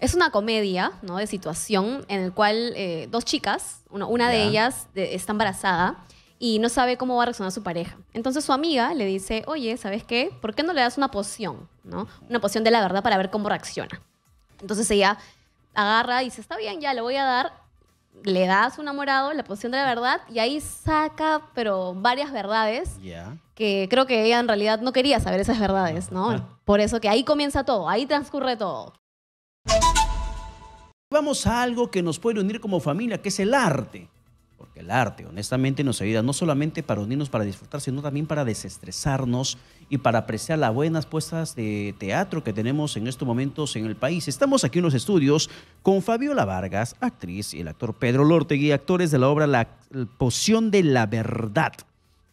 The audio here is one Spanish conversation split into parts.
Es una comedia, ¿no? De situación en el cual eh, dos chicas, una, de ellas eh, está embarazada y no sabe cómo va a reaccionar su pareja. Entonces su amiga le dice, oye, ¿sabes qué? ¿Por qué no le das una poción, ¿no? Una poción de la verdad para ver cómo reacciona. Entonces ella agarra y dice, está bien, ya le voy a dar, le da a su enamorado, la poción de la verdad, y ahí saca, pero varias verdades, que creo que ella en realidad no quería saber esas verdades, ¿no? Por eso que ahí comienza todo, ahí transcurre todo. Vamos a algo que nos puede unir como familia, que es el arte. Porque el arte, honestamente, nos ayuda no solamente para unirnos, para disfrutar, sino también para desestresarnos y para apreciar las buenas puestas de teatro que tenemos en estos momentos en el país. Estamos aquí en los estudios con Fabiola Vargas, actriz, y el actor Pedro Lortegui, actores de la obra La Poción de la Verdad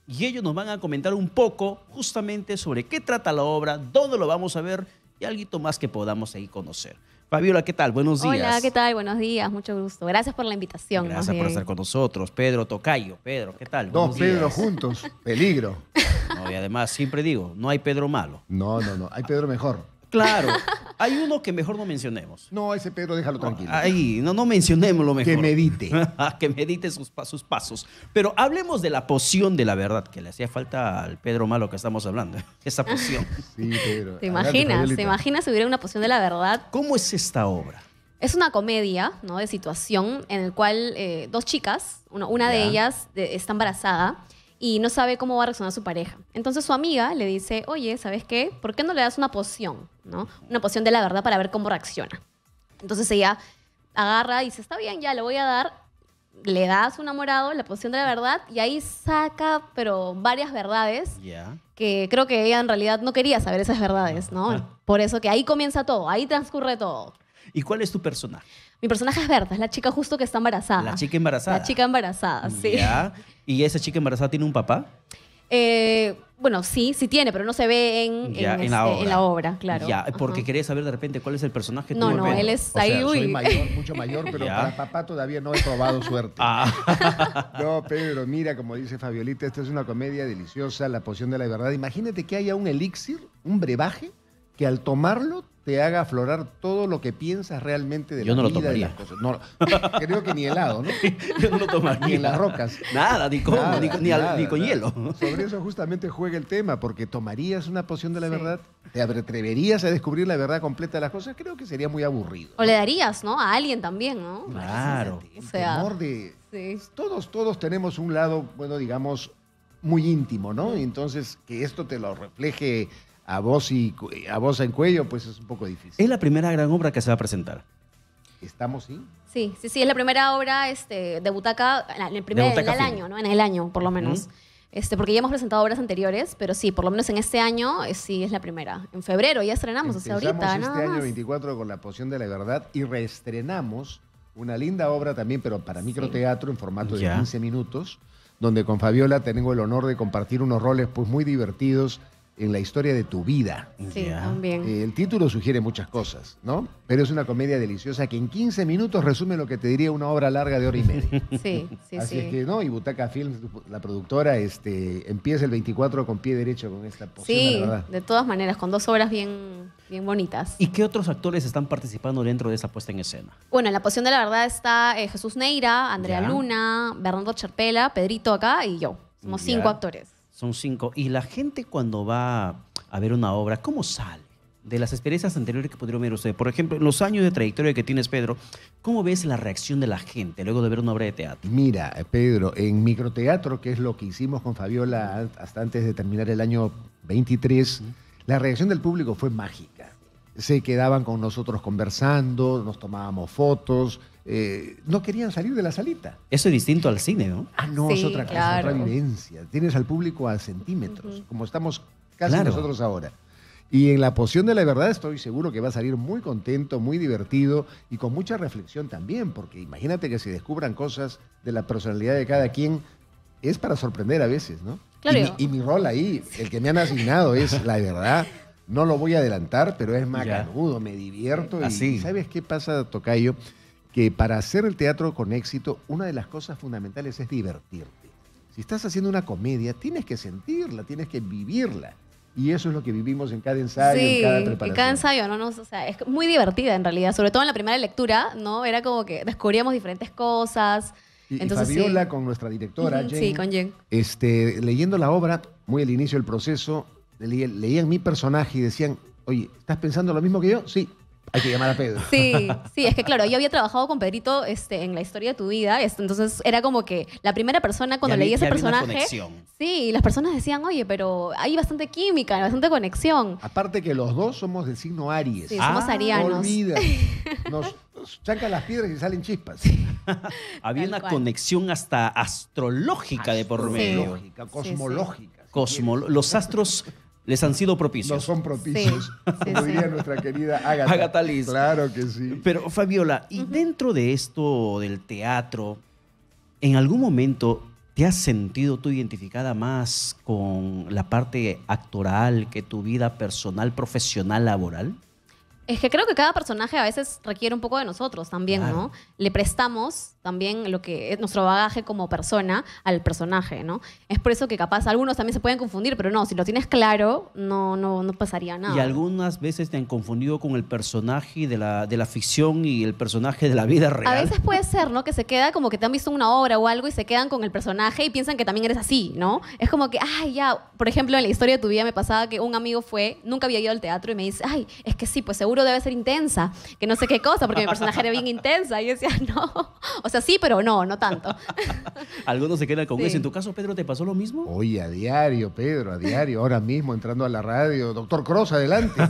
y ellos nos van a comentar un poco justamente sobre qué trata la obra, dónde lo vamos a ver y algo más que podamos ahí conocer. Fabiola, ¿qué tal? Buenos días. Hola, ¿qué tal? Buenos días, mucho gusto. Gracias por la invitación. Gracias por estar con nosotros. Pedro Tocayo, Pedro, ¿qué tal? Dos Pedro juntos, peligro. y además siempre digo, no hay Pedro malo. No, no, no, hay Pedro mejor. Claro. Hay uno que mejor no mencionemos. No, ese Pedro déjalo tranquilo. Ahí, no, no mencionemos lo mejor. Que medite. que medite sus, pasos. Pero hablemos de la poción de la verdad, que le hacía falta al Pedro malo que estamos hablando. Esa poción. sí, Pedro. ¿Te imaginas? ¿Te imaginas si hubiera una poción de la verdad? ¿Cómo es esta obra? Es una comedia ¿no? de situación en el cual eh, dos chicas, una, de ellas eh, está embarazada y no sabe cómo va a reaccionar su pareja. Entonces su amiga le dice, oye, ¿sabes qué? ¿Por qué no le das una poción? ¿no? Una poción de la verdad para ver cómo reacciona. Entonces ella agarra y dice, está bien, ya le voy a dar. Le da a su enamorado la poción de la verdad y ahí saca, pero varias verdades que creo que ella en realidad no quería saber esas verdades, ¿no? Por eso que ahí comienza todo, ahí transcurre todo. ¿Y cuál es tu personaje? Mi personaje es Berta, es la chica justo que está embarazada. La chica embarazada. La chica embarazada, sí. ¿Y esa chica embarazada tiene un papá? Eh, bueno, sí, sí tiene, pero no se ve en, este, la, obra. claro. Ya, porque quería saber de repente cuál es el personaje. No, no, él es ahí, sea, Soy mayor, mucho mayor, pero para papá todavía no he probado suerte. Ah. No, Pedro, mira, como dice Fabiolita, esta es una comedia deliciosa, la poción de la verdad. Imagínate que haya un elixir, un brebaje, que al tomarlo te haga aflorar todo lo que piensas realmente de Yo la no vida lo tomaría. las creo que ni helado, ¿no? Yo no lo tomaría. Ni en las rocas. Nada, ni con, hielo. Sobre eso justamente juega el tema, porque tomarías una poción de la verdad, te atreverías a descubrir la verdad completa de las cosas, creo que sería muy aburrido. O le darías, ¿no? A alguien también, ¿no? Claro. o sea, temor de... Todos, todos tenemos un lado, bueno, digamos, muy íntimo, ¿no? Y entonces, que esto te lo refleje a voz, y, a voz en cuello, pues es un poco difícil. Es la primera gran obra que se va a presentar. ¿Estamos sí? Sí, sí, sí, es la primera obra este, de Butaca, en el primer año, ¿no? En el año, por lo menos. Este, porque ya hemos presentado obras anteriores, pero sí, por lo menos en este año eh, sí es la primera. En febrero ya estrenamos, o sea, ahorita. Este año 24 con La Poción de la Verdad y reestrenamos una linda obra también, pero para microteatro en formato de 15 minutos, donde con Fabiola tengo el honor de compartir unos roles pues, muy divertidos en la historia de tu vida. Sí, también. Eh, el título sugiere muchas cosas, ¿no? Pero es una comedia deliciosa que en 15 minutos resume lo que te diría una obra larga de hora y media. sí, sí, Así es que, ¿no? Y Butaca Films, la productora, este, empieza el 24 con pie derecho con esta posición, Sí, de todas maneras, con dos obras bien, bien bonitas. ¿Y qué otros actores están participando dentro de esa puesta en escena? Bueno, en la posición de la verdad está eh, Jesús Neira, Andrea Luna, Bernardo Cherpela, Pedrito acá y yo. Somos cinco actores. Son cinco. Y la gente cuando va a ver una obra, ¿cómo sale? De las experiencias anteriores que pudieron ver ustedes, por ejemplo, los años de trayectoria que tienes, Pedro, ¿cómo ves la reacción de la gente luego de ver una obra de teatro? Mira, eh, Pedro, en microteatro, que es lo que hicimos con Fabiola hasta antes de terminar el año 23, la reacción del público fue mágica. Se quedaban con nosotros conversando, nos tomábamos fotos, eh, no querían salir de la salita. Eso es distinto al cine, ¿no? Ah, no, es otra cosa, otra vivencia. Tienes al público a centímetros, como estamos casi nosotros ahora. Y en la poción de la verdad estoy seguro que va a salir muy contento, muy divertido y con mucha reflexión también, porque imagínate que se descubran cosas de la personalidad de cada quien, es para sorprender a veces, ¿no? Claro. Y mi, rol ahí, el que me han asignado es, la verdad, no lo voy a adelantar, pero es macanudo, me divierto. Así. ¿Sabes qué pasa, Tocayo? que para hacer el teatro con éxito, una de las cosas fundamentales es divertirte. Si estás haciendo una comedia, tienes que sentirla, tienes que vivirla. Y eso es lo que vivimos en cada ensayo, en cada preparación. En cada ensayo, ¿no? ¿no? O sea, es muy divertida en realidad, sobre todo en la primera lectura, ¿no? Era como que descubríamos diferentes cosas. Y, Entonces, Fabiola, con nuestra directora, sí, con Jen este, leyendo la obra, muy al inicio del proceso, leían mi personaje y decían, oye, ¿estás pensando lo mismo que yo? Sí, hay que llamar a Pedro. Sí, sí, es que claro, yo había trabajado con Pedrito este, en la historia de tu vida, entonces era como que la primera persona cuando leí ese personaje. conexión. sí, las personas decían, oye, pero hay bastante química, bastante conexión. Aparte que los dos somos del signo Aries. Sí, somos ah, arianos. Nos nos chancan las piedras y salen chispas. Había una conexión hasta astrológica de por medio. Astrológica, cosmológica. los astros les han sido propicios. No son propicios, como diría nuestra querida Agatha. Claro que sí. Pero Fabiola, ¿y dentro de esto del teatro, en algún momento te has sentido tú identificada más con la parte actoral que tu vida personal, profesional, laboral? Es que creo que cada personaje a veces requiere un poco de nosotros también, ¿no? Le prestamos también lo que es nuestro bagaje como persona al personaje, ¿no? Es por eso que capaz algunos también se pueden confundir, pero no, si lo tienes claro, no, no, no pasaría nada. Y algunas veces te han confundido con el personaje de la, de la ficción y el personaje de la vida real. A veces puede ser, ¿no? Que se queda como que te han visto una obra o algo y se quedan con el personaje y piensan que también eres así, ¿no? Es como que, ay, ya, por ejemplo, en la historia de tu vida me pasaba que un amigo fue, nunca había ido al teatro y me dice, ay, es que sí, pues seguro debe ser intensa, que no sé qué cosa, porque mi personaje era bien intensa. Y decía, no, o sea, sí, pero no, no tanto. Algunos se quedan con eso. ¿En tu caso, Pedro, te pasó lo mismo? Oye, a diario, Pedro, a diario. Ahora mismo entrando a la radio, doctor Cross, adelante.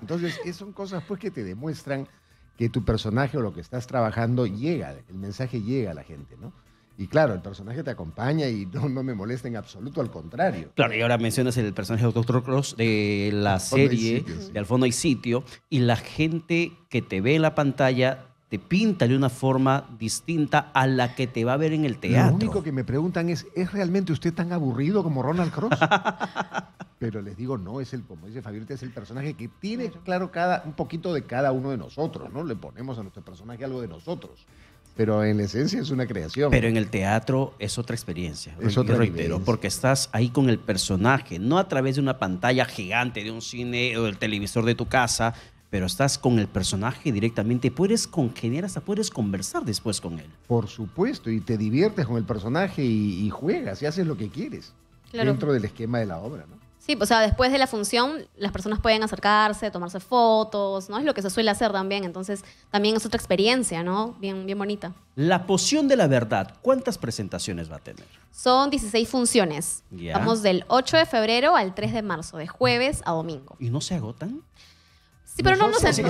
Entonces, son cosas pues que te demuestran que tu personaje o lo que estás trabajando llega, el mensaje llega a la gente, ¿no? Y claro, el personaje te acompaña y no, me molesta en absoluto, al contrario. Claro, y ahora mencionas el personaje de Doctor Cross de la serie de Al fondo hay sitio, y la gente que te ve en la pantalla te pinta de una forma distinta a la que te va a ver en el teatro. Lo único que me preguntan es, ¿es realmente usted tan aburrido como Ronald Cross? Pero les digo, no, es el, como dice Fabiola, es el personaje que tiene, claro, cada, un poquito de cada uno de nosotros, ¿no? Le ponemos a nuestro personaje algo de nosotros. Pero en esencia es una creación. Pero en el teatro es otra experiencia. Es otra reitero, porque estás ahí con el personaje, no a través de una pantalla gigante de un cine o del televisor de tu casa, pero estás con el personaje directamente, puedes congeniar, hasta puedes conversar después con él. Por supuesto, y te diviertes con el personaje y, juegas y haces lo que quieres dentro del esquema de la obra, ¿no? Sí, o sea, después de la función, las personas pueden acercarse, tomarse fotos, ¿no? Es lo que se suele hacer también. Entonces, también es otra experiencia, ¿no? Bien, bien bonita. La poción de la verdad, ¿cuántas presentaciones va a tener? Son 16 funciones. Vamos del 8 de febrero al 3 de marzo, de jueves a domingo. ¿Y no se agotan? Sí, pero no nos sí, sí,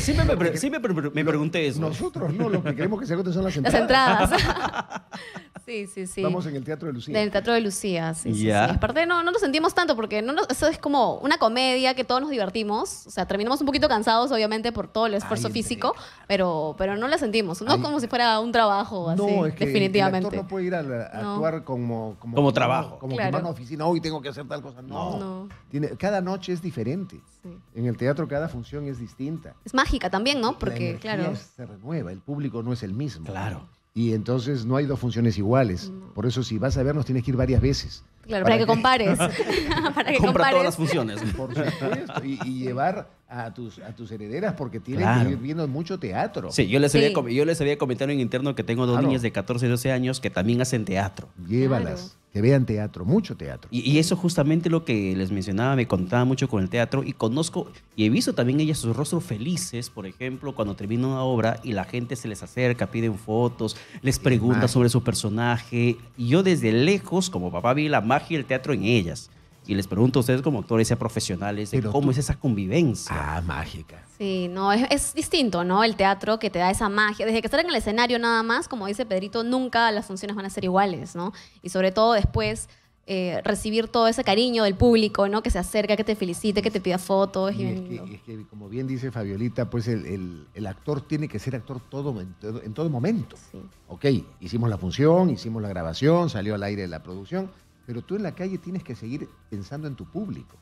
Siempre, me, me pregunté eso. Nosotros no, lo que queremos que se agoten son las entradas. Las entradas. sí, sí, sí. Estamos en el Teatro de Lucía. En el Teatro de Lucía, sí. Yeah. sí, Aparte, no, no nos sentimos tanto porque no eso es como una comedia que todos nos divertimos. O sea, terminamos un poquito cansados, obviamente, por todo el esfuerzo físico, pero, pero no la sentimos. No es como si fuera un trabajo, así, no, es que definitivamente. El actor no puede ir a, actuar como, como, como trabajo. Como que va a una oficina, hoy tengo que hacer tal cosa. No. no. cada noche es diferente. Sí. En el teatro, cada función es distinta. Es mágica también, ¿no? Porque, claro. Se renueva, el público no es el mismo. Claro. Y entonces no hay dos funciones iguales. Por eso, si vas a vernos, tienes que ir varias veces. Claro, para, que, compares. para que compares. todas las funciones. Por y llevar a tus, a tus herederas porque tienen que ir viendo mucho teatro. Sí, yo les, Había, yo les había comentado en interno que tengo dos niñas de 14 y 12 años que también hacen teatro. Llévalas. Que vean teatro, mucho teatro. Y, eso justamente lo que les mencionaba, me contaba mucho con el teatro y conozco y he visto también ellas sus rostros felices, por ejemplo, cuando termina una obra y la gente se les acerca, piden fotos, les pregunta sobre su personaje. Y yo desde lejos, como papá, vi la magia del teatro en ellas. Y les pregunto a ustedes como actores ya profesionales, ¿cómo es esa convivencia? Ah, mágica. Sí, no, es, distinto, ¿no? El teatro que te da esa magia. Desde que estar en el escenario nada más, como dice Pedrito, nunca las funciones van a ser iguales, ¿no? Y sobre todo después... Eh, recibir todo ese cariño del público, ¿no? Que se acerca, que te felicite, que te pida fotos. Y, es, que, como bien dice Fabiolita, pues el, actor tiene que ser actor todo, en, todo, momento. Ok, hicimos la función, hicimos la grabación, salió al aire la producción, pero tú en la calle tienes que seguir pensando en tu público,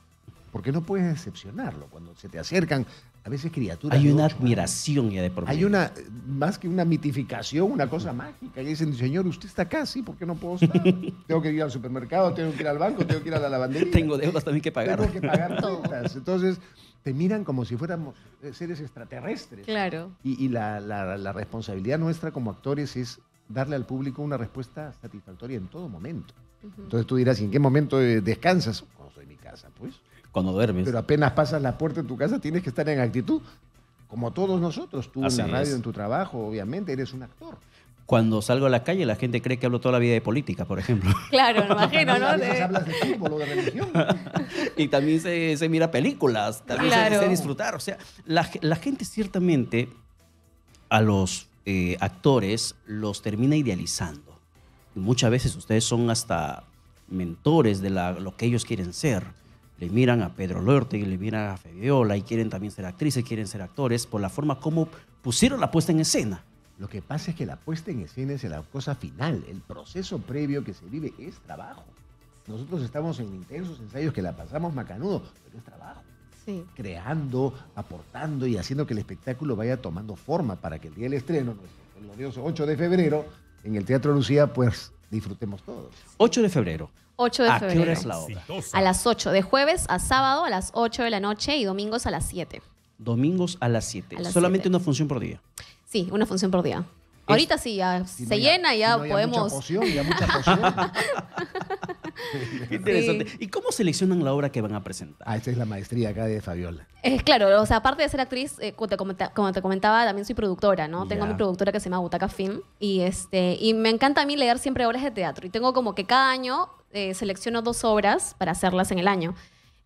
porque no puedes decepcionarlo cuando se te acercan a veces criaturas. Hay una admiración ya de Hay una, más que una mitificación, una cosa mágica. Y dicen, señor, usted está acá, sí, ¿por qué no puedo estar? tengo que ir al supermercado, tengo que ir al banco, tengo que ir a la lavandería. tengo deudas también que pagar. Tengo que pagar todas. Entonces, te miran como si fuéramos seres extraterrestres. Claro. Y, la, responsabilidad nuestra como actores es darle al público una respuesta satisfactoria en todo momento. Entonces tú dirás, ¿en qué momento eh, descansas? Cuando estoy en mi casa, pues. Cuando duermes. Pero apenas pasas la puerta de tu casa, tienes que estar en actitud. Como todos nosotros, tú en la radio, en tu trabajo, obviamente, eres un actor cuando salgo a la calle la gente cree que hablo toda la vida de política, por ejemplo. Claro, me imagino, ¿no? Hablas de de religión. y también se, mira películas, también se, se, disfrutar. O sea, la, gente ciertamente a los eh, actores los termina idealizando. muchas veces ustedes son hasta mentores de lo que ellos quieren ser. Le miran a Pedro Lorte y le miran a Febiola y quieren también ser actrices, quieren ser actores por la forma como pusieron la puesta en escena. Lo que pasa es que la puesta en escena es la cosa final, el proceso previo que se vive es trabajo. Nosotros estamos en intensos ensayos que la pasamos macanudo, pero es trabajo creando, aportando y haciendo que el espectáculo vaya tomando forma para que el día del estreno, el glorioso 8 de febrero, en el Teatro Lucía, pues disfrutemos todos. 8 de febrero. 8 de ¿A febrero. ¿A qué hora es la obra? A las 8, de jueves a sábado a las 8 de la noche y domingos a las 7. Domingos a las 7. Solamente una función por día. Sí, una función por día. Ahorita sí, ya se llena, ya, ya podemos. Mucha poción, ya mucha poción. interesante. ¿Y cómo seleccionan la obra que van a presentar? Ah, esta es la maestría acá de Fabiola. Es claro, o sea, aparte de ser actriz, eh, como, te comentaba, también soy productora, ¿no? Tengo mi productora que se llama Butaca Film y, este, y me encanta a mí leer siempre obras de teatro. Y tengo como que cada año eh, selecciono dos obras para hacerlas en el año.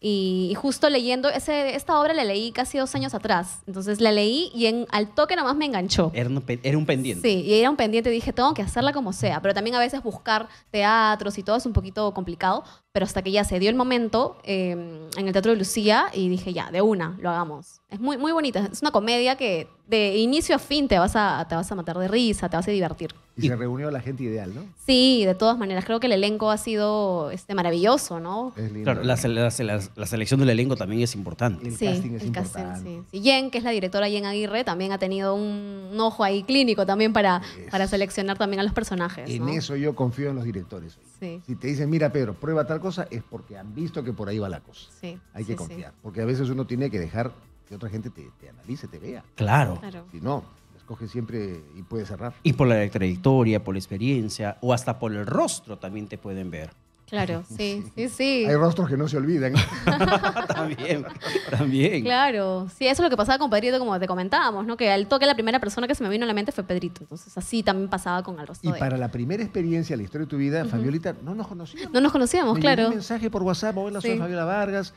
Y, justo leyendo, ese, esta obra la leí casi dos años atrás. Entonces la leí y en, al toque nomás me enganchó. Era un, era un pendiente. Sí, y era un pendiente y dije, tengo que hacerla como sea. Pero también a veces buscar teatros y todo es un poquito complicado pero hasta que ya se dio el momento em, en el Teatro de Lucía y dije, ya, de una, lo hagamos. Es muy, muy bonita, es una comedia que de inicio a fin te vas a, te vas a matar de risa, te vas a divertir. Y, se reunió la gente ideal, ¿no? Sí, de todas maneras, creo que el elenco ha sido este, maravilloso, ¿no? Claro, la, selección del elenco también es importante. El casting es importante. Y Jen, que es la directora Jen Aguirre, también ha tenido un, ojo ahí clínico también para, para seleccionar también a los personajes. En eso yo confío en los directores. Si te dicen, mira Pedro, prueba tal cosa, es porque han visto que por ahí va la cosa. Hay que confiar, porque a veces uno tiene que dejar que otra gente te, analice, te vea. Claro. claro. Si no, escoge siempre y puede cerrar. Y por la trayectoria, por la experiencia o hasta por el rostro también te pueden ver. Claro, sí, sí, sí. Hay rostros que no se olvidan. también, también. Claro, sí, eso es lo que pasaba con Pedrito, como te comentábamos, ¿no? Que al toque la primera persona que se me vino a la mente fue Pedrito. Entonces, así también pasaba con el rostro. Y para la primera experiencia, la historia de tu vida, Fabiolita, no nos conocíamos. No nos conocíamos, me claro. Un mensaje por WhatsApp, hola, soy Fabiola Vargas,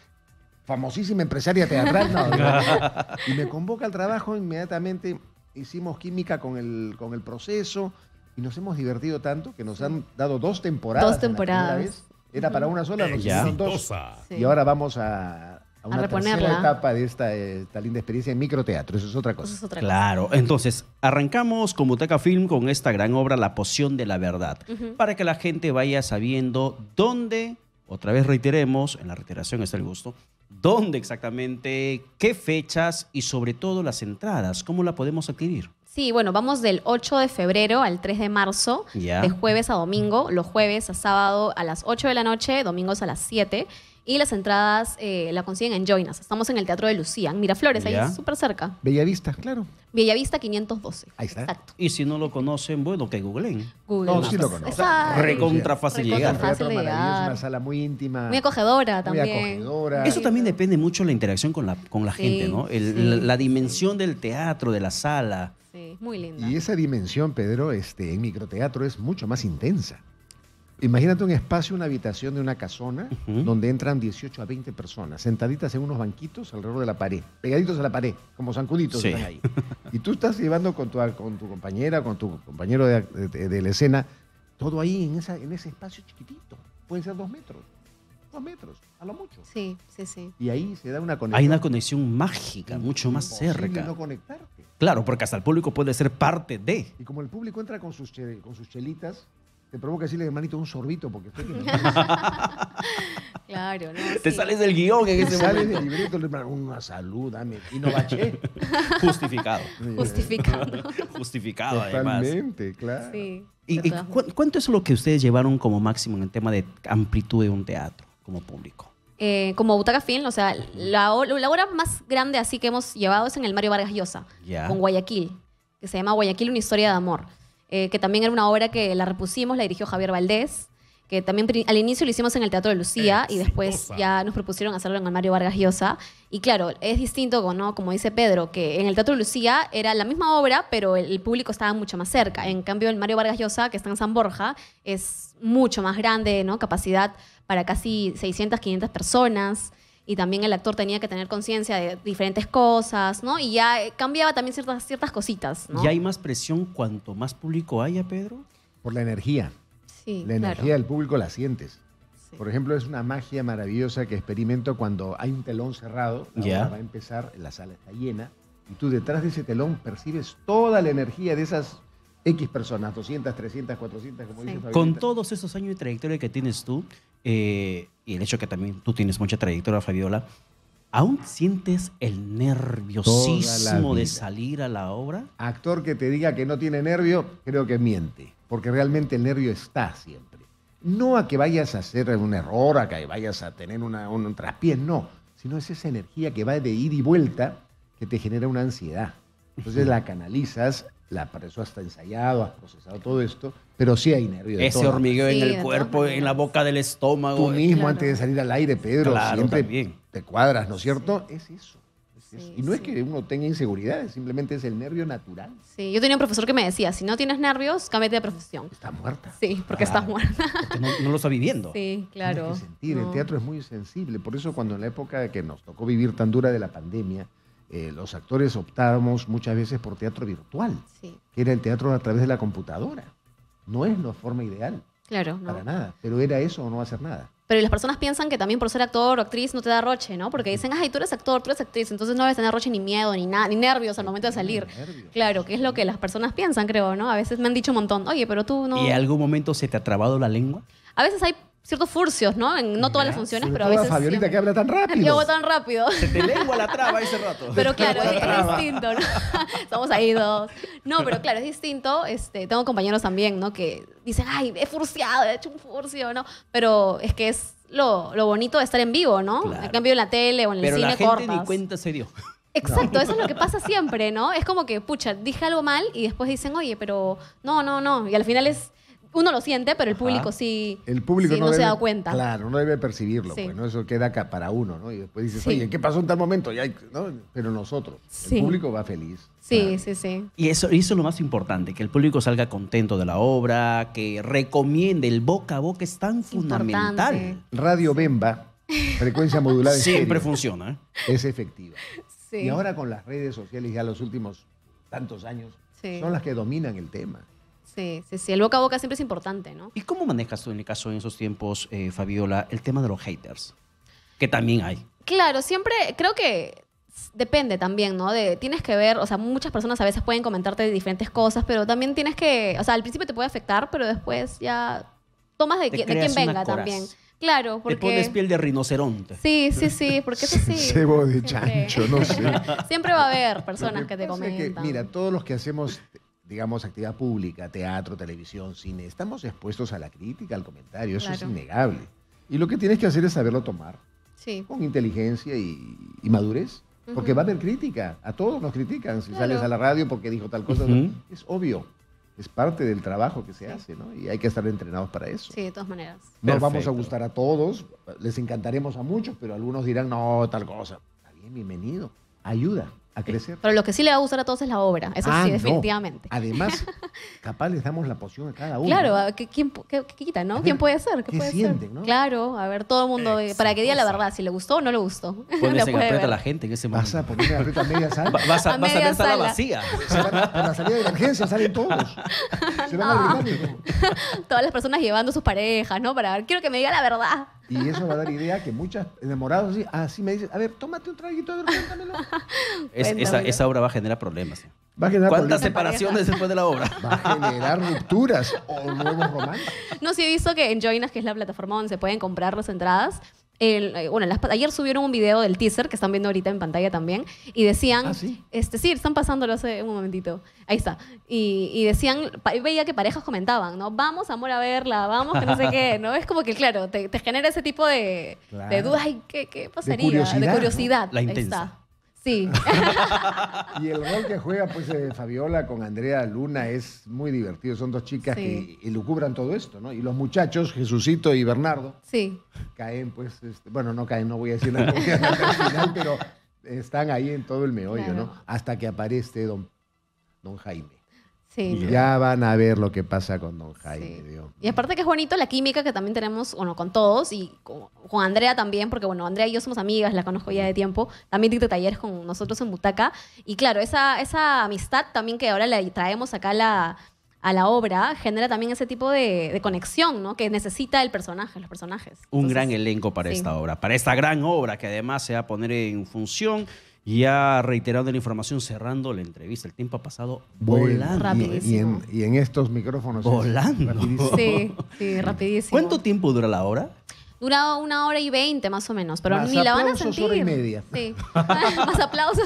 famosísima empresaria teatral. y me convoca al trabajo inmediatamente. Hicimos química con con el proceso y nos hemos divertido tanto que nos han dado dos temporadas. Dos temporadas. Era para una sola, nos hicieron dos. Y ahora vamos a, a una etapa de eh, esta, linda experiencia en microteatro. Eso es otra cosa. claro. Entonces, arrancamos con Butaca Film con esta gran obra, La Poción de la Verdad, para que la gente vaya sabiendo dónde, otra vez reiteremos, en la reiteración es el gusto, dónde exactamente, qué fechas y sobre todo las entradas, cómo la podemos adquirir. Sí, bueno, vamos del 8 de febrero al 3 de marzo, de jueves a domingo, los jueves a sábado a las 8 de la noche, domingos a las 7. Y las entradas eh, la consiguen en Join Estamos en el Teatro de Lucía, en Miraflores, ahí es súper cerca. Bellavista, claro. Bellavista 512. Ahí está. Y si no lo conocen, bueno, que googleen. Google no, lo conocen. Recontra fácil Es una sala muy íntima. Muy acogedora también. Muy acogedora. Eso también depende mucho de la interacción con la, con la gente, ¿no? El, la, dimensión del teatro, de la sala. Sí muy linda. Y esa dimensión, Pedro, este, en microteatro es mucho más intensa. Imagínate un espacio, una habitación de una casona, donde entran 18 a 20 personas, sentaditas en unos banquitos alrededor de la pared, pegaditos a la pared, como zancuditos ahí. Y tú estás llevando con tu, compañera, con tu compañero de, la escena, todo ahí en, ese espacio chiquitito. Pueden ser dos metros dos metros, a lo mucho. Sí, sí, sí. Y ahí se da una conexión. Hay una conexión mágica, mucho más cerca. conectar Claro, porque hasta el público puede ser parte de. Y como el público entra con sus, con sus chelitas, te provoca decirle, hermanito, un sorbito, porque estoy Claro, no. Te sales del guión en ese sale sales del libreto, le hermano, una salud, dame. Y no baché. Justificado. Justificado. Justificado, además. claro. ¿Y, cuánto es lo que ustedes llevaron como máximo en el tema de amplitud de un teatro como público? Eh, como Butaca Film, o sea, la, obra más grande así que hemos llevado es en el Mario Vargas Llosa, con Guayaquil, que se llama Guayaquil, una historia de amor, eh, que también era una obra que la repusimos, la dirigió Javier Valdés, que también al inicio lo hicimos en el Teatro de Lucía eh, y después ya nos propusieron hacerlo en el Mario Vargas Llosa. Y claro, es distinto, ¿no? como dice Pedro, que en el Teatro de Lucía era la misma obra, pero el, público estaba mucho más cerca. En cambio, el Mario Vargas Llosa, que está en San Borja, es mucho más grande, ¿no? capacidad para casi 600, 500 personas y también el actor tenía que tener conciencia de diferentes cosas, ¿no? Y ya eh, cambiaba también ciertas, ciertas cositas, ¿Y hay más presión cuanto más público haya, Pedro? Por la energía la energía del público la sientes. Por ejemplo, es una magia maravillosa que experimento cuando hay un telón cerrado, la va a empezar, la sala está llena, y tú detrás de ese telón percibes toda la energía de esas X personas, 200, 300, 400, como sí. Fabiola. Con todos esos años de trayectoria que tienes tú, eh, y el hecho que también tú tienes mucha trayectoria, Fabiola, ¿Aún sientes el nerviosismo de salir a la obra? Actor que te diga que no tiene nervio, creo que miente, porque realmente el nervio está siempre. No a que vayas a hacer un error, a que vayas a tener un, trapié, no, sino es esa energía que va de ir y vuelta que te genera una ansiedad. Entonces la canalizas la, para está ensayada, ensayado, procesado todo esto, pero sí hay nervios. Ese hormigueo en el cuerpo, en la boca del estómago. Tú mismo antes de salir al aire, Pedro, siempre te cuadras, ¿no es cierto? Es eso. y no es que uno tenga inseguridades, simplemente es el nervio natural. Sí, yo tenía un profesor que me decía, si no tienes nervios, cámbiate de profesión. Está muerta. Sí, porque estás está muerta. no, lo está viviendo. Sí, claro. el teatro es muy sensible. Por eso cuando en la época que nos tocó vivir tan dura de la pandemia, eh, los actores optábamos muchas veces por teatro virtual, que era el teatro a través de la computadora. No es la forma ideal. Claro. Para nada. Pero era eso o no hacer nada. Pero las personas piensan que también por ser actor o actriz no te da roche, ¿no? Porque dicen, ay, tú eres actor, tú eres actriz, entonces no debes tener roche ni miedo, ni nada, ni nervios al momento de salir. Claro, que es lo que las personas piensan, creo, ¿no? A veces me han dicho un montón, oye, pero tú no... ¿Y en algún momento se te ha trabado la lengua? A veces hay ciertos furcios, ¿no? En no todas las funciones, pero a veces. Fabiolita que habla tan rápido. Yo habla tan rápido. Se te lengua la traba ese rato. Pero claro, es, distinto, ¿no? Estamos ahí dos. No, pero claro, es distinto. Este, tengo compañeros también, ¿no? Que dicen, ay, he furciado, he hecho un furcio, ¿no? Pero es que es lo, lo bonito de estar en vivo, ¿no? Claro. En cambio, en la tele o en el pero cine la gente Ni cuenta se dio. Exacto, eso es lo que pasa siempre, ¿no? Es como que, pucha, dije algo mal y después dicen, oye, pero no, no, no. Y al final es uno lo siente, pero el público sí, El público no, se da cuenta. Claro, no debe percibirlo, pues, Eso queda acá para uno, ¿no? Y después dices, oye, ¿qué pasó en tal momento? Pero nosotros, el público va feliz. Sí, sí, sí. Y eso, eso es lo más importante, que el público salga contento de la obra, que recomiende el boca a boca, es tan fundamental. Radio Bemba, frecuencia modulada Siempre funciona. ¿eh? es efectiva. Y ahora con las redes sociales ya los últimos tantos años son las que dominan el tema. Sí, sí, sí. el boca a boca siempre es importante, ¿no? ¿Y cómo manejas tú en el caso en esos tiempos, eh, Fabiola, el tema de los haters? Que también hay. Claro, siempre creo que depende también, ¿no? De, tienes que ver, o sea, muchas personas a veces pueden comentarte diferentes cosas, pero también tienes que, o sea, al principio te puede afectar, pero después ya tomas de, de quien venga también. Claro, porque... Te pones piel de rinoceronte. Sí, sí, sí, porque eso sí. Cebo de chancho, no sé. Siempre va a haber personas que, te comentan. mira, todos los que hacemos digamos, actividad pública, teatro, televisión, cine, estamos expuestos a la crítica, al comentario, eso es innegable. Y lo que tienes que hacer es saberlo tomar sí. con inteligencia y, madurez, porque va a haber crítica, a todos nos critican, si sales a la radio porque dijo tal cosa, es obvio. Es parte del trabajo que se hace, ¿no? Y hay que estar entrenados para eso. Sí, de todas maneras. No vamos a gustar a todos, les encantaremos a muchos, pero algunos dirán, no, tal cosa. Está bien, bienvenido. Ayuda a crecer. Pero lo que sí le va a gustar a todos es la obra, eso ah, sí, definitivamente. Además, capaz les damos la poción a cada uno. Claro, ¿qué, quién, quita, no? ¿Quién puede ser? ¿Qué, puede sienten, ser? Claro, a ver, todo el mundo, eh, para que diga la verdad, si le gustó o no le gustó. Pones en a la gente en ese momento. Vas a poner en a media sala. Vas a, a, a sala vacía. Para, para, la salida de emergencia salen todos. Todas las personas llevando sus parejas, ¿no? Para ver, quiero que me diga la verdad. Y eso va a dar idea que muchas enamorados así, ah, me dicen, a ver, tómate un traguito, a ver, cuéntamelo. esa, esa, obra va a generar problemas. Va a generar ¿Cuántas separaciones después de la obra? Va a generar rupturas o nuevos romances. No, sí he visto que en Joinas, que es la plataforma donde se pueden comprar las entradas, eh, bueno, ayer subieron un video del teaser que están viendo ahorita en pantalla también y decían, ah, sí? este sí, están pasándolo hace un momentito, ahí está, y, decían, veía que parejas comentaban, ¿no? Vamos, amor, a verla, vamos, que no sé qué, ¿no? Es como que, claro, te, genera ese tipo de, dudas, ¿qué, pasaría? De curiosidad. está. Sí. y el rol que juega pues eh, Fabiola con Andrea Luna es muy divertido. Son dos chicas que elucubran todo esto, ¿no? Y los muchachos, Jesucito y Bernardo, caen pues, este, bueno, no caen, no voy a decir nada, pero están ahí en todo el meollo, ¿no? Hasta que aparece don, don Jaime. Ya van a ver lo que pasa con Don Jaime. Y aparte que es bonito la química que también tenemos, con todos y con, Andrea también, porque bueno, Andrea y yo somos amigas, la conozco ya de tiempo, también tiene talleres con nosotros en Butaca. Y claro, esa, esa amistad también que ahora le traemos acá a la, a la obra genera también ese tipo de, conexión, ¿no? Que necesita el personaje, los personajes. Un gran elenco para esta obra, para esta gran obra que además se va a poner en función y ha reiterado la información cerrando la entrevista. El tiempo ha pasado volando. Y, en, estos micrófonos. Volando. Sí, sí, rapidísimo. ¿Cuánto tiempo dura la hora? durado una hora y veinte más o menos, pero ni la van a sentir. media. más aplausos,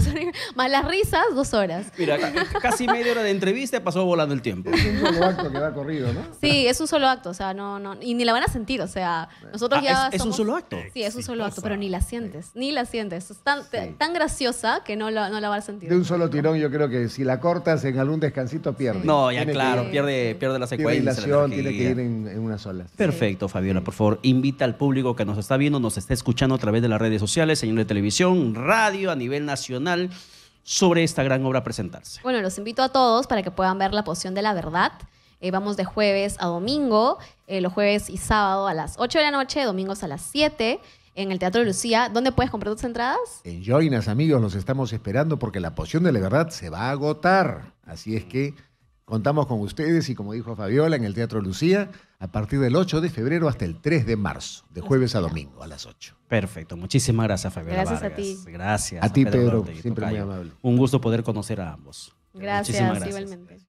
más las risas, dos horas. Mira, casi media hora de entrevista pasó volando el tiempo. Es un solo acto que va corrido, ¿no? Sí, es un solo acto, o sea, no, no, y ni la van a sentir, o sea, nosotros ah, ya es, un solo acto. Sí, es un solo acto, pero ni la sientes, ni la sientes. Es tan, graciosa que no la, no vas a sentir. De un solo tirón yo creo que si la cortas en algún descansito pierde. No, ya claro, pierde, pierde la secuencia. Tiene, tiene que ir en una sola. Perfecto, Fabiola, por favor, invita al público que nos está viendo, nos está escuchando a través de las redes sociales, señores de televisión, radio a nivel nacional sobre esta gran obra presentarse. Bueno, los invito a todos para que puedan ver la poción de la verdad. Eh, vamos de jueves a domingo, eh, los jueves y sábado a las 8 de la noche, domingos a las 7 en el Teatro Lucía. ¿Dónde puedes comprar tus entradas? En Joinas, amigos, los estamos esperando porque la poción de la verdad se va a agotar. Así es que Contamos con ustedes y como dijo Fabiola en el Teatro Lucía, a partir del 8 de febrero hasta el 3 de marzo, de jueves a domingo a las 8. Perfecto, muchísimas gracias Fabiola. Gracias a ti. Gracias. A, ti Pedro, siempre muy amable. Un gusto poder conocer a ambos. Gracias, gracias. igualmente.